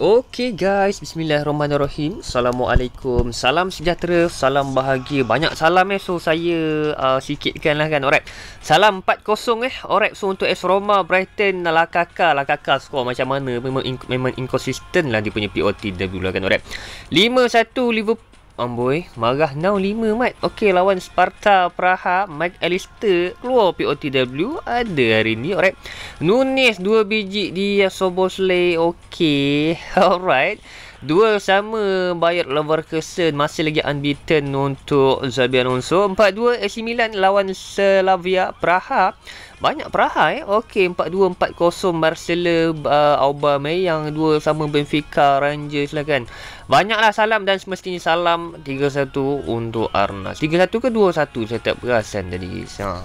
Okey guys, bismillahirrahmanirrahim. Assalamualaikum. Salam sejahtera, salam bahagia. Banyak salam eh so saya uh, sikitkan lah kan. Alright. Salam 4 40 eh. Alright so untuk S Roma Brighton lah kakak lah kakak skor macam mana? Memang in- memang inconsistent lah dia punya POT dah dulu lah kan. Alright. 5-1 Liverpool Amboi Marah now 5 Mat Okey lawan Sparta Praha Mike Alistair Keluar POTW Ada hari ni Alright Nunes 2 biji Dia Sobosley Okey Alright Dua sama Bayer Leverkusen masih lagi unbeaten untuk Xabi Alonso. 4-2 AC Milan lawan Slavia Praha. Banyak Praha eh. Okey 4-2 4-0 Marcelo uh, Aubameyang dua sama Benfica Rangers lah kan. Banyaklah salam dan semestinya salam 3-1 untuk Arna. 3-1 ke 2-1 saya tak perasan tadi. Ha.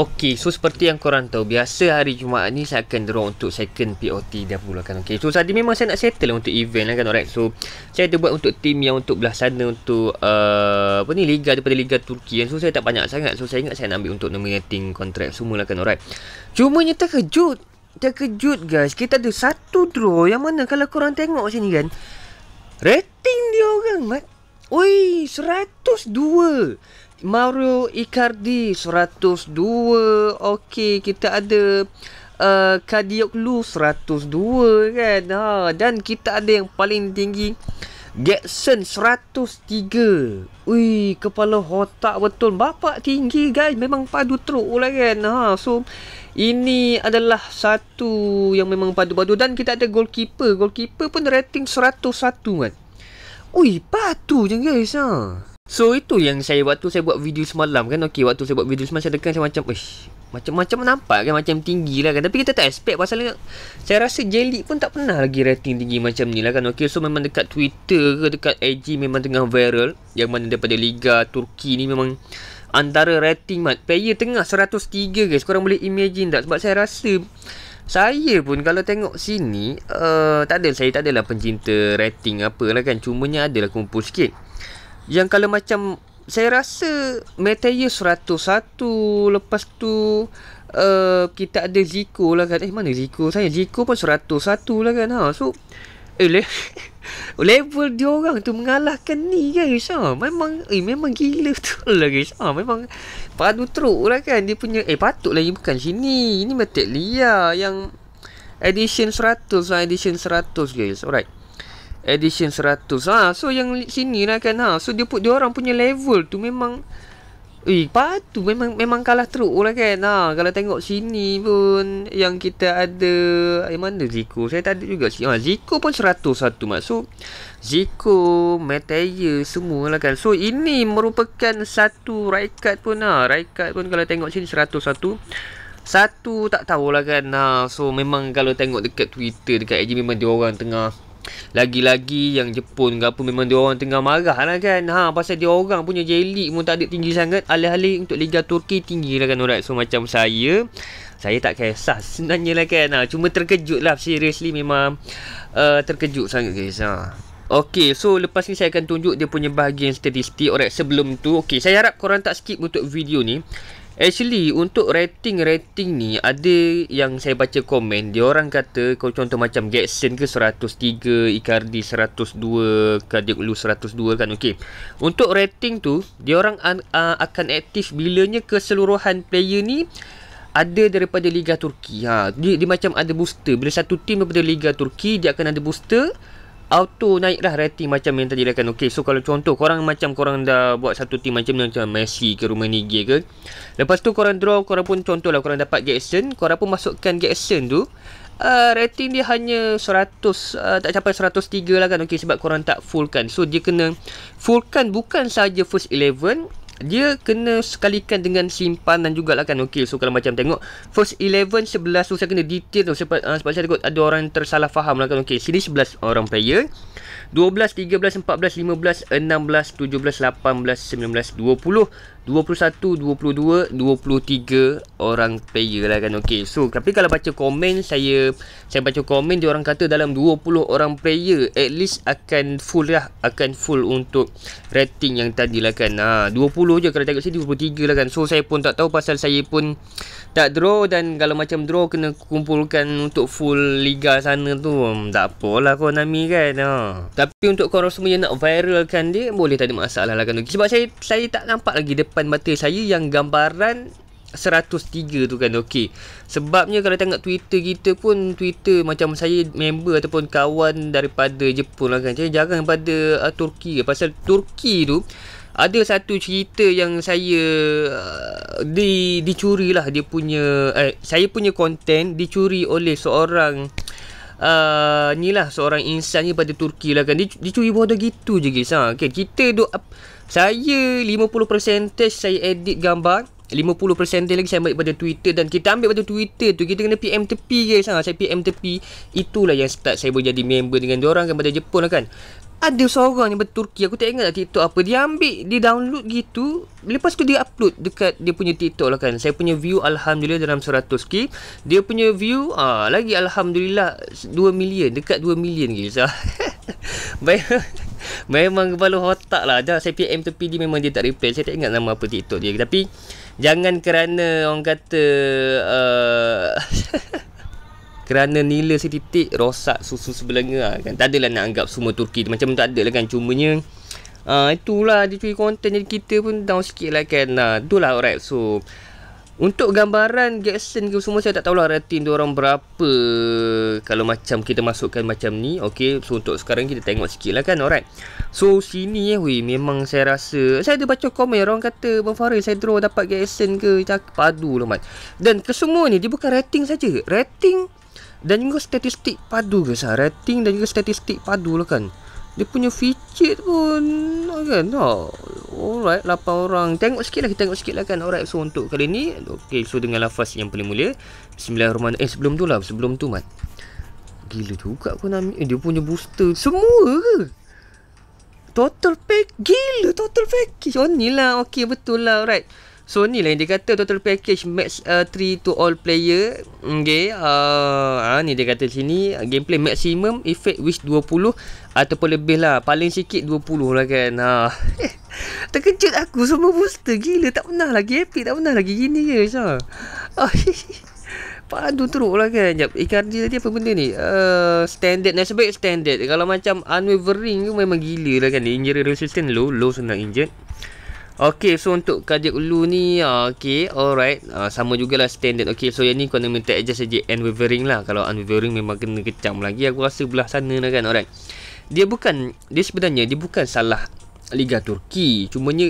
Okey, so seperti yang korang tahu, biasa hari Jumaat ni saya akan draw untuk second POT dahulu kan. Okey, so saat memang saya nak settle lah untuk event lah kan, alright. So, saya ada buat untuk team yang untuk belah sana untuk, uh, apa ni, Liga daripada Liga Turki. Kan. So, saya tak banyak sangat. So, saya ingat saya nak ambil untuk nominating contract semua lah kan, alright. Cuma ni terkejut. Terkejut guys. Kita ada satu draw yang mana kalau korang tengok sini kan. Rating dia orang, mat. Ui, 102. Mario Icardi 102 okey kita ada uh, Kadioklu 102 kan ha dan kita ada yang paling tinggi Gerson 103 Ui kepala otak betul Bapak tinggi guys Memang padu teruk lah kan ha, So ini adalah satu yang memang padu-padu Dan kita ada goalkeeper Goalkeeper pun rating 101 kan Ui patu je guys ha. So itu yang saya waktu saya buat video semalam kan Okay waktu saya buat video semalam saya tekan saya macam Ish macam-macam nampak kan macam tinggi lah kan tapi kita tak expect pasal saya rasa jelly pun tak pernah lagi rating tinggi macam ni lah kan okay, so memang dekat twitter ke dekat IG memang tengah viral yang mana daripada Liga Turki ni memang antara rating mat player tengah 103 guys korang boleh imagine tak sebab saya rasa saya pun kalau tengok sini uh, tak ada saya tak adalah pencinta rating apa lah kan cumanya adalah kumpul sikit yang kalau macam saya rasa Matthew 101 lepas tu uh, kita ada Zico lah kan. Eh mana Zico? Saya Zico pun 101 lah kan. Ha. So eh le- level dia orang tu mengalahkan ni guys. Kan, ha. Memang eh memang gila tu lah guys. Ha. Memang padu teruk lah kan dia punya eh patut ni lah, bukan sini. Ini Matthew Lia yang edition 100 lah ha, edition 100 guys. Alright edition 100 ha so yang sini lah kan ha so dia put dia orang punya level tu memang Eh, patu memang memang kalah teruk lah kan. Ha, kalau tengok sini pun yang kita ada, yang eh, mana Zico? Saya tak ada juga. Ha, Zico pun 101 mak. So, Zico, Mateya, semua lah kan. So, ini merupakan satu raikat pun lah. Ha. Raikat pun kalau tengok sini 101. Satu tak tahulah kan. Ha, so, memang kalau tengok dekat Twitter, dekat IG memang dia orang tengah lagi-lagi yang Jepun ke apa memang dia orang tengah marah lah kan. Ha pasal dia punya jelik pun tak ada tinggi sangat. Alih-alih untuk Liga Turki tinggi lah kan orang. So macam saya. Saya tak kisah sebenarnya lah kan. Ha, cuma terkejut lah. Seriously memang uh, terkejut sangat guys. Ha. Okay so lepas ni saya akan tunjuk dia punya bahagian statistik. Alright sebelum tu. Okay saya harap korang tak skip untuk video ni. Actually untuk rating-rating ni ada yang saya baca komen dia orang kata kalau contoh macam Gatson ke 103, Icardi 102, Kadiglu 102 kan okey. Untuk rating tu dia orang uh, akan aktif bilanya keseluruhan player ni ada daripada Liga Turki. Ha dia, dia macam ada booster bila satu tim daripada Liga Turki dia akan ada booster auto naik lah rating macam yang tadi kan Okay so kalau contoh korang macam korang dah buat satu team macam ni macam Messi ke rumah ni ke Lepas tu korang draw korang pun contoh lah korang dapat Gaxon Korang pun masukkan Gaxon tu uh, ah, Rating dia hanya 100 uh, ah, tak capai 103 lah kan Okey, sebab korang tak fullkan, So dia kena fullkan bukan saja first dia kena sekalikan dengan simpanan jugalah kan okay. so kalau macam tengok first 11 11 tu saya kena detail tu sebab, uh, sebab saya takut ada orang tersalah faham lah kan okey sini 11 orang player 12 13 14 15 16 17 18 19 20 21, 22, 23 orang player lah kan okay. So tapi kalau baca komen saya Saya baca komen dia orang kata dalam 20 orang player At least akan full lah Akan full untuk rating yang tadi lah kan ha, 20 je kalau tengok saya 23 lah kan So saya pun tak tahu pasal saya pun tak draw Dan kalau macam draw kena kumpulkan untuk full liga sana tu hmm, Tak apalah Konami kan ha. Tapi untuk korang semua yang nak viralkan dia Boleh tak ada masalah lah kan okay. Sebab saya saya tak nampak lagi depan depan mata saya yang gambaran 103 tu kan okey. Sebabnya kalau tengok Twitter kita pun Twitter macam saya member ataupun kawan daripada Jepun lah kan. Jadi jarang daripada uh, ah, Turki. Pasal Turki tu ada satu cerita yang saya uh, di dicuri lah dia punya eh, saya punya konten dicuri oleh seorang uh, ni lah seorang insan ni pada Turki lah kan dia, dicuri bodoh gitu je guys ha, okay, kita duk saya 50% saya edit gambar 50% lagi saya ambil pada Twitter Dan kita ambil pada Twitter tu Kita kena PM tepi guys ha, Saya PM tepi Itulah yang start saya boleh jadi member dengan orang kan Pada Jepun lah kan ada seorang yang berturki aku tak ingat lah TikTok apa dia ambil dia download gitu lepas tu dia upload dekat dia punya TikTok lah kan saya punya view alhamdulillah dalam 100k dia punya view ah lagi alhamdulillah 2 million dekat 2 million guys ah baik Memang kepala otak lah Dah saya PM tu PD memang dia tak reply Saya tak ingat nama apa TikTok dia Tapi Jangan kerana orang kata uh, kerana nila setitik rosak susu sebelenga ah, kan tak adalah nak anggap semua Turki tu macam tak adalah kan cumanya uh, itulah dia curi konten jadi kita pun down sikit lah kan uh, itulah alright so untuk gambaran Gerson ke semua saya tak tahulah rating dia orang berapa kalau macam kita masukkan macam ni okay, so untuk sekarang kita tengok sikit lah kan alright so sini eh weh memang saya rasa saya ada baca komen orang kata Bang Farid saya draw dapat Gerson ke padu lah mat dan kesemua ni dia bukan rating saja rating dan juga statistik padu ke sah Rating dan juga statistik padu lah kan Dia punya feature pun kan? Alright 8 orang Tengok sikit lah kita tengok sikit lah kan Alright so untuk kali ni Okay so dengan lafaz yang paling mulia Bismillahirrahmanirrahim Eh sebelum tu lah Sebelum tu man Gila juga aku nak eh, Dia punya booster Semua ke? Total pack Gila total pack Oh ni lah Okay betul lah Alright So ni lah yang dia kata total package match uh, 3 to all player Okay uh, ha, Ni dia kata sini uh, gameplay maximum effect wish 20 Ataupun lebih lah paling sikit 20 lah kan ha. terkejut aku semua booster gila tak pernah lagi epic tak pernah lagi gini ke Syah oh, Padu teruk lah kan Sekejap Icardi tadi apa benda ni uh, Standard Nasib baik standard Kalau macam unwavering tu memang gila lah kan Injury resistance low Low senang injured Okay so untuk kajak ulu ni uh, ah, Okay alright uh, Sama jugalah standard Okay so yang ni kau nak minta adjust saja Unwavering lah Kalau unwavering memang kena kecam lagi Aku rasa belah sana lah kan alright Dia bukan Dia sebenarnya dia bukan salah Liga Turki Cumanya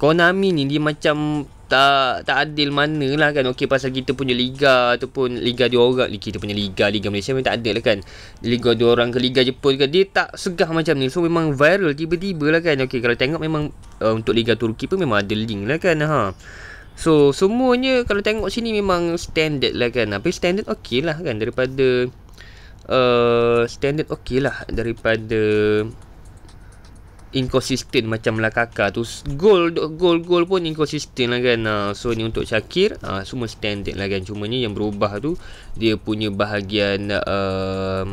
Konami ni dia macam tak tak adil mana lah kan okey pasal kita punya liga ataupun liga dua orang kita punya liga liga Malaysia memang tak adil lah kan liga dua orang ke liga Jepun ke dia tak segah macam ni so memang viral tiba-tiba lah kan okey kalau tengok memang uh, untuk liga Turki pun memang ada link lah kan ha so semuanya kalau tengok sini memang standard lah kan tapi standard okey lah kan daripada uh, standard okey lah daripada inconsistent macam Melakaka tu gol gol gol pun inconsistent lah kan uh, so ni untuk Shakir uh, ah, semua standard lah kan cuma ni yang berubah tu dia punya bahagian uh,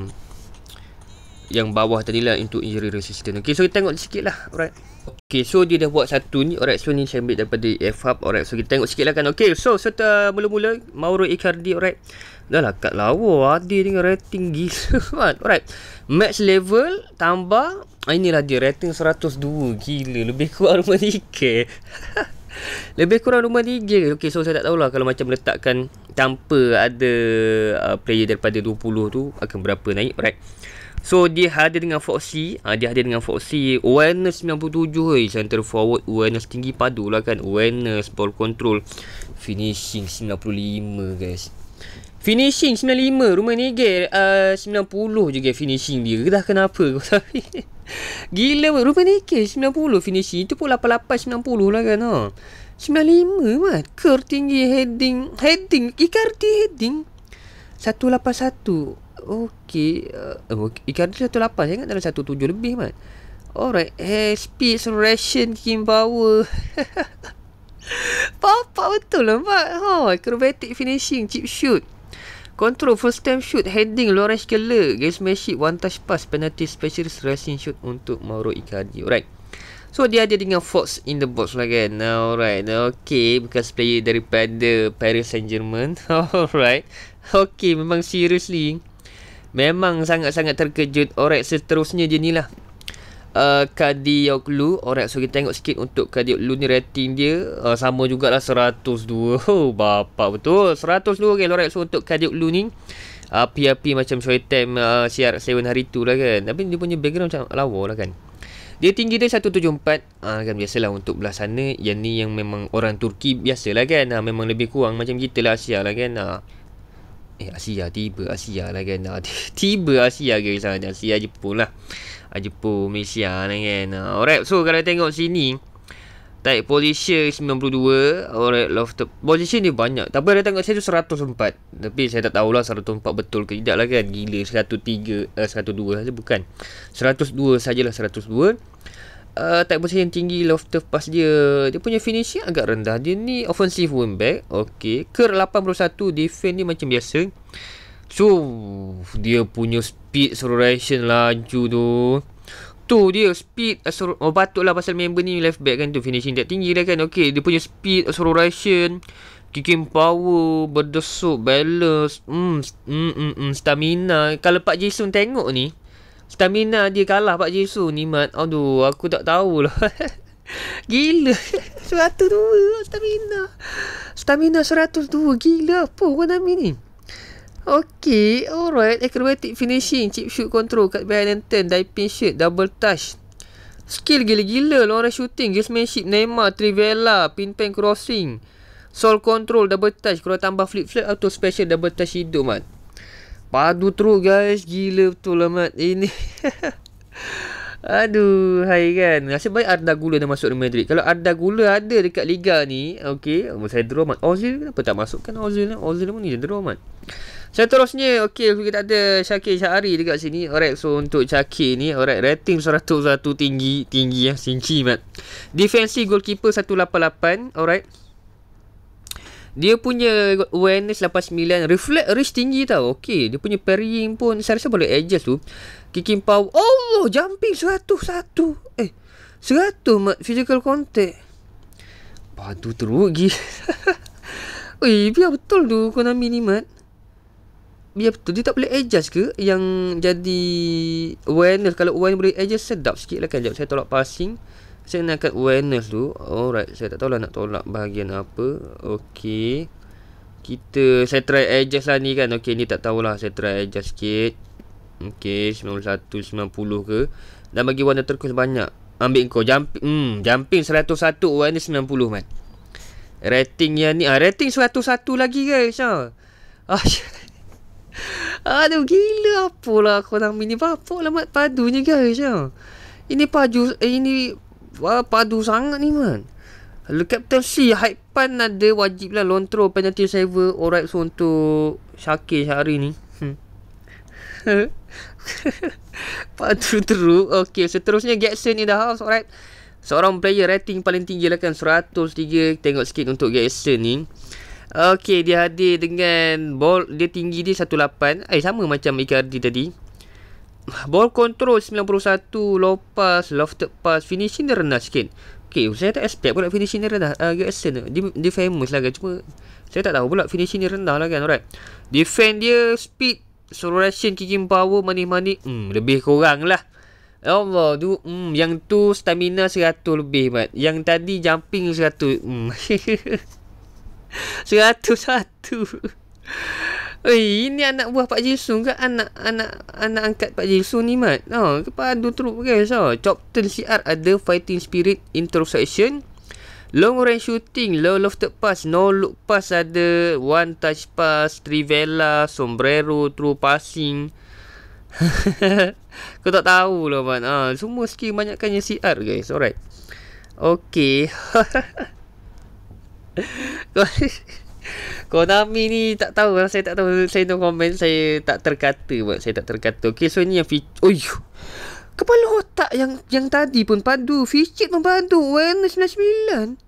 yang bawah tadi lah untuk injury resistant ok so kita tengok sikit lah alright ok so dia dah buat satu ni alright so ni saya ambil daripada F-Hub alright so kita tengok sikit lah kan ok so serta mula-mula Mauro Icardi alright Dah lah kat lawa Adi dengan rating gila man. Alright Match level Tambah ah, Inilah dia rating 102 Gila Lebih kurang rumah tiga, Lebih kurang rumah tiga. Okay so saya tak tahulah Kalau macam letakkan Tanpa ada uh, Player daripada 20 tu Akan berapa naik Alright So dia hadir dengan Foxy ha, Dia hadir dengan Foxy Awareness 97 hey. Center forward Awareness tinggi padu lah kan Awareness Ball control Finishing 95 guys Finishing 95 rumah ni gear uh, 90 je gear finishing dia. Dah kenapa kau tapi. Gila weh rumah ni gear 90 finishing itu pun 88 90 lah kan ha. Oh. 95 mat. Ker tinggi heading heading Icardi e heading 181. Okey. Uh, okay. Icardi 18 saya ingat dalam 17 lebih mat. Alright, hey, speed, ration, king power. Papa betul lah, Mak. Ha, oh, acrobatic finishing, chip shoot. Control first time shoot heading Lorenz Keller Gaze Meship one touch pass penalty specialist racing shoot untuk Mauro Icardi Alright So dia ada dengan Fox in the box lah kan Alright Okay Bekas player daripada Paris Saint Germain Alright Okay memang seriously Memang sangat-sangat terkejut Alright seterusnya je ni lah uh, Kadioglu Alright so kita tengok sikit Untuk Kadioglu ni rating dia uh, Sama jugalah 102 oh, Bapak betul 102 okay, Alright so untuk Kadioglu ni uh, PRP macam Soy Time uh, CR7 hari tu lah kan Tapi dia punya background macam lawa lah kan dia tinggi dia 174 uh, ah, kan biasalah untuk belah sana yang ni yang memang orang Turki biasalah kan uh, memang lebih kurang macam kita lah Asia lah kan uh. Eh Asia tiba Asia lah kan Tiba Asia guys Asia Jepun lah Jepun, Malaysia lah kan ah, Alright, so kalau tengok sini Tight position 92 Alright, loft position dia banyak Tapi kalau tengok saya tu 104 Tapi saya tak tahulah 104 betul ke tidak lah kan Gila, 103, uh, 102 saja bukan 102 sajalah 102 uh, tight position tinggi loft pass dia dia punya finish finishing agak rendah dia ni offensive wing back okey ker 81 defend ni macam biasa So dia punya speed acceleration laju tu Tu dia speed Oh patut lah pasal member ni left back kan tu Finishing tak tinggi dah kan Okay dia punya speed acceleration Kicking power Berdesuk Balance mm, mm, mm, mm, Stamina Kalau Pak Jason tengok ni Stamina dia kalah Pak Jason ni mat Aduh aku tak tahu lah. Gila 102 stamina Stamina 102 Gila apa orang nama ni Okay, alright. Acrobatic finishing, chip shoot control, cut behind and turn, diving shoot, double touch. Skill gila-gila, long range shooting, gamesmanship, Neymar, Trivella, pin pen crossing. Soul control, double touch, kalau tambah flip flip auto special double touch hidup, mat. Padu teruk guys, gila betul lah, mat. Ini. Aduh, hai kan. Nasib baik Arda Gula dah masuk Real Madrid. Kalau Arda Gula ada dekat Liga ni, okey, oh, saya draw mat. Ozil kenapa tak masukkan Ozil ni? Ozil pun ni dia draw mat. Seterusnya, okey, kita ada Syakir Syahari dekat sini. Alright, so untuk Syakir ni, alright, rating 101 tinggi, tinggi ya, sinci mat. Defensi goalkeeper 188, alright. Dia punya awareness 89 Reflect reach tinggi tau Okay Dia punya parrying pun Saya rasa boleh adjust tu Kicking power Allah jumping 101 Eh 100 mat physical contact Padu teruk gi Ui biar betul tu Konami ni mat Biar betul dia tak boleh adjust ke Yang jadi Awareness Kalau awareness boleh adjust sedap sikit lah kan Sekejap saya tolak passing Saya nak angkat awareness tu Alright saya tak tahulah nak tolak bahagian apa Okay Kita Saya try adjust lah ni kan Okay ni tak tahulah Saya try adjust sikit Okey, 91 90 ke Dan bagi warna terkos banyak Ambil kau Jump, hmm, Jumping 101 Warna 90 man Rating yang ni ah, Rating 101 lagi guys ha. Ah, Aduh gila apalah Konami ni Bapak lah mat padunya guys ha. Ini padu eh, Ini wah, Padu sangat ni man Lalu Captain C Hype pun ada wajib lah Lontro penalty saver Alright so untuk Syakir hari ni Part 2 teruk Okay seterusnya Jackson in the house Alright Seorang player rating paling tinggi lah kan 103 Tengok sikit untuk Jackson ni Okay dia hadir dengan ball Dia tinggi dia 18 Eh sama macam Icardi tadi Ball control 91 Low pass Lofted pass Finishing dia rendah sikit Okay saya tak expect pula finishing dia rendah uh, ah, Jackson dia, dia famous lah kan Cuma saya tak tahu pula finishing dia rendah lah kan Alright Defend dia speed Suruh Russian kicking power manis-manis hmm, Lebih kurang lah ya Allah tu hmm, Yang tu stamina 100 lebih mat. Yang tadi jumping 100 hmm. 101 Oi, ini anak buah Pak Jisung ke anak anak anak angkat Pak Jisun ni mat. oh, kepadu teruk guys. Ha, oh. chapter CR ada fighting spirit introspection. Long range shooting, low lofted pass, no look pass ada, one touch pass, trivella, sombrero, true passing. Kau tak tahu lah man. Ha, semua skill banyakkannya CR guys. Alright. Okay. Kau, Konami ni tak tahu lah. Saya tak tahu. Saya tengok komen. Saya tak terkata buat. Saya tak terkata. Okay, so ni yang feature. Oh, Kepala otak yang yang tadi pun padu. Feature pun padu. 1.99.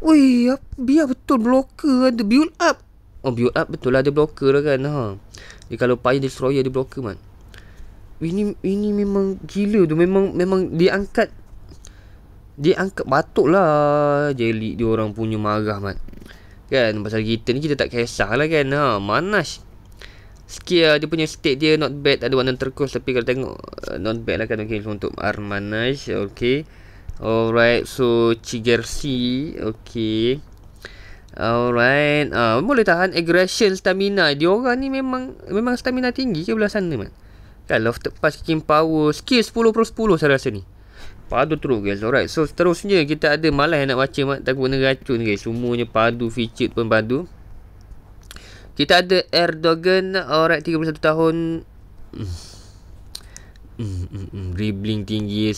Ui, biar betul blocker ada kan, build up. Oh, build up betul lah ada blocker lah kan. Ha. Dia kalau pay destroyer dia blocker man. Ini ini memang gila tu. Memang memang diangkat diangkat batuk lah jeli dia orang punya marah man. Kan pasal kita ni kita tak kisahlah kan. Ha, manas. Sikit lah, dia punya state dia not bad ada warna terkos tapi kalau tengok uh, not bad lah kan okay, untuk Armanaj okey Alright, so Chigersi, okay. Alright, ah uh, boleh tahan aggression stamina. dia orang ni memang memang stamina tinggi ke belah sana man. Kan love pass king power skill 10 per 10 saya rasa ni. Padu teruk guys. Alright, so seterusnya kita ada malah nak baca mat takut kena racun guys. Semuanya padu featured pun padu. Kita ada Erdogan, alright 31 tahun. Hmm. Mm, mm, mm, dribbling tinggi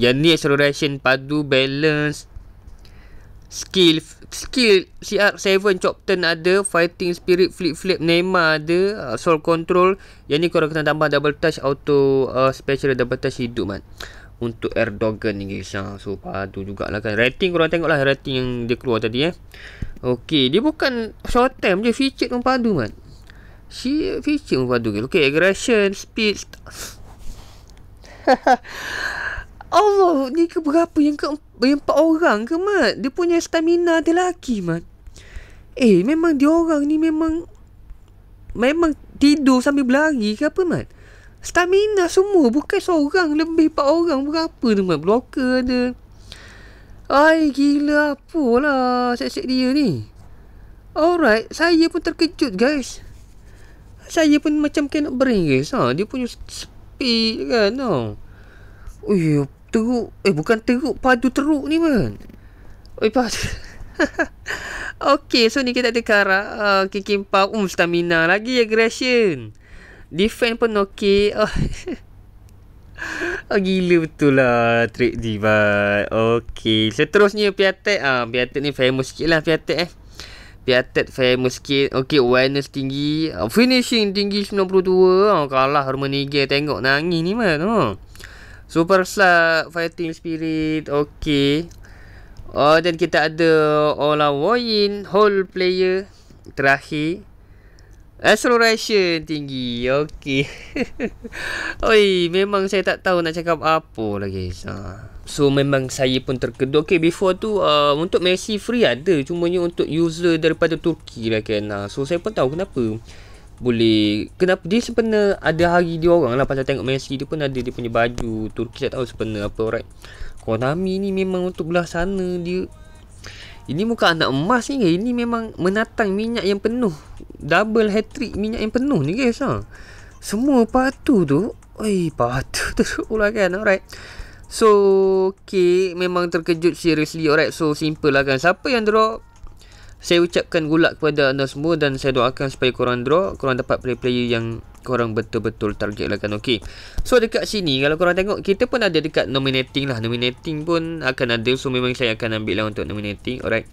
yang ni acceleration padu balance skill skill CR7 chop turn ada fighting spirit flip flip Neymar ada uh, soul control yang ni korang kena tambah double touch auto uh, special double touch hidup man untuk Erdogan ni guys ha. so padu jugalah kan rating korang tengok lah rating yang dia keluar tadi eh ok dia bukan short term je featured pun padu man si featured pun padu okay. ok aggression speed Allah ni ke berapa yang ke yang empat orang ke mat dia punya stamina dia lelaki mat eh memang dia orang ni memang memang tidur sambil berlari ke apa mat stamina semua bukan seorang lebih empat orang berapa tu mat blocker ada ai gila apalah set-set dia ni alright saya pun terkejut guys saya pun macam kena bring guys ha? dia punya api kan tu. Oh. Ui, teruk. Eh, bukan teruk. Padu teruk ni pun. Oi, padu. okay, so ni kita ada Kara. Uh, Kikin Pau. Um, stamina lagi aggression. Defend pun okay. Oh. Oh, gila betul lah Trick Diva Okay Seterusnya Piatek ah, Piatek ni famous sikit lah Piatek eh Piatet famous sikit Okay awareness tinggi uh, Finishing tinggi 92 uh, Kalah Hermenegia tengok nangis ni man uh. Super slug Fighting spirit Okay Oh, dan kita ada Ola Woyin Whole player Terakhir Acceleration tinggi Okay Oi, memang saya tak tahu nak cakap apa lagi Haa so. So memang saya pun terkejut Okay before tu uh, Untuk Messi free ada cuma ni untuk user daripada Turki lah kan uh, So saya pun tahu kenapa Boleh Kenapa dia sebenarnya Ada hari dia orang lah Pasal tengok Messi tu pun ada Dia punya baju Turki saya tahu sebenarnya apa right Konami ni memang untuk belah sana dia Ini muka anak emas ni guys Ini memang menatang minyak yang penuh Double hat-trick minyak yang penuh ni guys ha. Semua patu tu Eh patu tu lah kan Alright So Okay Memang terkejut seriously Alright so simple lah kan Siapa yang draw Saya ucapkan gulak kepada anda semua Dan saya doakan supaya korang draw Korang dapat player-player yang Korang betul-betul target lah kan Okay So dekat sini Kalau korang tengok Kita pun ada dekat nominating lah Nominating pun akan ada So memang saya akan ambil lah untuk nominating Alright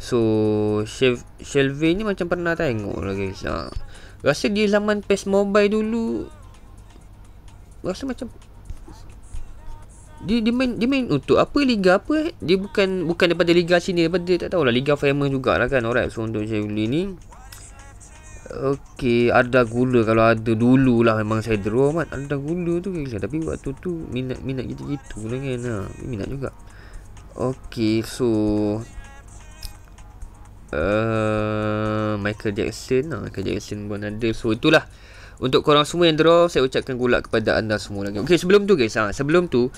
So Shelvin ni macam pernah tengok lah guys ha. Rasa dia zaman PES Mobile dulu Rasa macam dia, dia main dia main untuk apa liga apa eh? dia bukan bukan daripada liga sini daripada tak tahulah liga famous jugalah kan alright so untuk saya beli ni Okey, ada gula kalau ada dulu lah memang saya draw amat. Ada gula tu ke tapi waktu tu minat minat gitu gitu lah kan. Ha. Minat juga. Okey, so uh, Michael Jackson lah. Michael Jackson pun ada. So itulah untuk korang semua yang draw, saya ucapkan gulak kepada anda semua lagi. Okay sebelum tu guys, ha, sebelum tu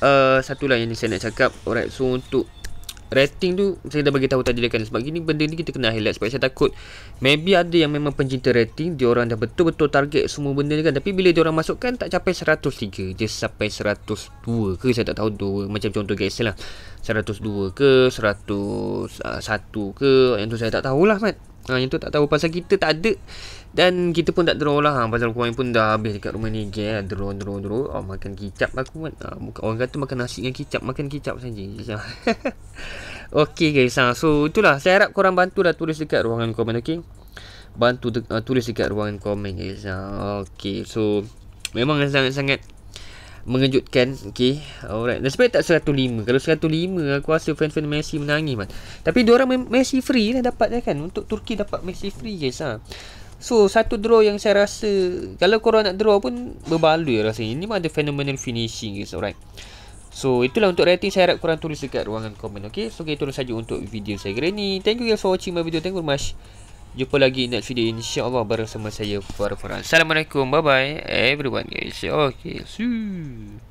Uh, satu lah yang saya nak cakap Alright so untuk Rating tu Saya dah bagi tahu tadi lah kan Sebab gini benda ni kita kena highlight Sebab saya takut Maybe ada yang memang pencinta rating dia orang dah betul-betul target semua benda ni kan Tapi bila dia orang masukkan Tak capai 103 Dia sampai 102 ke Saya tak tahu tu. Macam contoh guys lah 102 ke 101 uh, ke Yang tu saya tak tahulah Mat ha, Yang tu tak tahu Pasal kita tak ada dan kita pun tak draw lah ha, Pasal coin pun dah habis dekat rumah ni okay, ha, Draw, draw, draw oh, Makan kicap aku kan ha, bukan, Orang kata makan nasi dengan kicap Makan kicap saja Okay guys ha. So itulah Saya harap korang bantu lah tulis dekat ruangan komen okay? Bantu de- uh, tulis dekat ruangan komen guys ha. Okay so Memang sangat-sangat mengejutkan okey alright dan sebab tak 105 kalau 105 aku rasa fan-fan Messi menangis man tapi dia orang Messi free lah dapatnya kan untuk Turki dapat Messi free guys ha So satu draw yang saya rasa Kalau korang nak draw pun Berbaloi lah rasa Ini memang ada phenomenal finishing guys Alright So itulah untuk rating Saya harap korang tulis dekat ruangan komen Okay So kita okay, turun saja untuk video saya kali ni Thank you guys for watching my video Thank you much Jumpa lagi next video InsyaAllah bersama saya Farah Farah Assalamualaikum Bye bye Everyone guys Okay See you